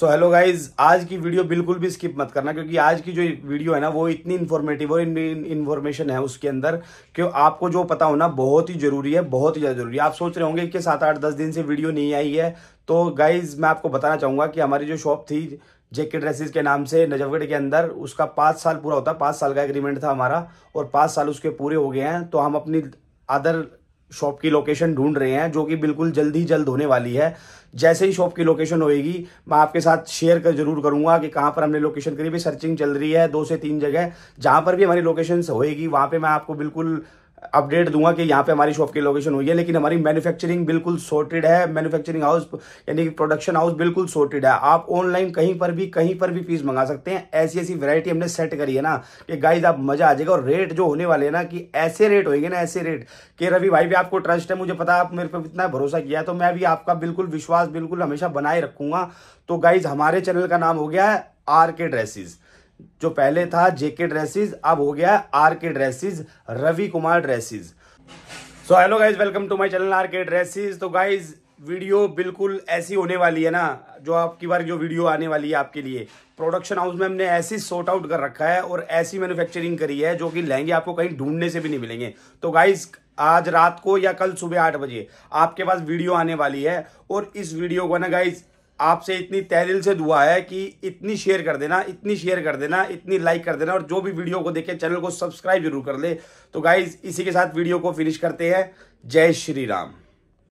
सो hello guys आज की video बिल्कुल भी स्किप मत करना क्योंकि आज की जो वीडियो है ना वो इतनी इन्फॉर्मेटिव और इन्फॉर्मेशन है उसके अंदर कि आपको जो पता होना बहुत ही जरूरी है बहुत ही ज़्यादा जरूरी है आप सोच रहे होंगे कि सात आठ दस दिन से वीडियो नहीं आई है तो गाइज मैं आपको बताना चाहूँगा कि हमारी जो शॉप थी जेके ड्रेसेस के नाम से नजफगढ़ के अंदर उसका पाँच साल पूरा होता पाँच साल का एग्रीमेंट था हमारा और पाँच साल उसके पूरे हो गए हैं तो हम अपनी अदर शॉप की लोकेशन ढूंढ रहे हैं जो कि बिल्कुल जल्द ही जल्द होने वाली है जैसे ही शॉप की लोकेशन होएगी मैं आपके साथ शेयर कर जरूर करूंगा कि कहाँ पर हमने लोकेशन करी भी सर्चिंग चल रही है दो से तीन जगह जहाँ पर भी हमारी लोकेशन होएगी वहाँ पर मैं आपको बिल्कुल अपडेट दूंगा कि यहाँ पे हमारी शॉप की लोकेशन हुई है लेकिन हमारी मैन्युफैक्चरिंग बिल्कुल सोर्टेड है मैन्युफैक्चरिंग हाउस यानी कि प्रोडक्शन हाउस बिल्कुल सोर्टेड है आप ऑनलाइन कहीं पर भी कहीं पर भी पीस मंगा सकते हैं ऐसी ऐसी वैरायटी हमने सेट करी है ना कि गाइज आप मजा आ जाएगा और रेट जो होने वाले हैं ना कि ऐसे रेट होंगे ना ऐसे रेट कि रवि भाई भी आपको ट्रस्ट है मुझे पता आप मेरे पर इतना भरोसा किया है तो मैं भी आपका बिल्कुल विश्वास बिल्कुल हमेशा बनाए रखूंगा तो गाइज हमारे चैनल का नाम हो गया है आर के ड्रेसिस जो पहले था जेके ड्रेसेस अब हो गया R K dresses Ravi Kumar dresses so hello guys welcome to my channel R K dresses तो गाइज वीडियो बिल्कुल ऐसी होने वाली है ना जो आपकी बार जो वीडियो आने वाली है आपके लिए प्रोडक्शन हाउस में हमने ऐसी सॉर्ट आउट कर रखा है और ऐसी मैन्युफैक्चरिंग करी है जो कि लहंगे आपको कहीं ढूंढने से भी नहीं मिलेंगे तो गाइज आज रात को या कल सुबह आठ बजे आपके पास वीडियो आने वाली है और इस वीडियो को ना गाइज आपसे इतनी तहरील से दुआ है कि इतनी शेयर कर देना इतनी शेयर कर देना इतनी लाइक कर देना और जो भी वीडियो को देखे चैनल को सब्सक्राइब जरूर कर ले तो गाइज इसी के साथ वीडियो को फिनिश करते हैं जय श्री राम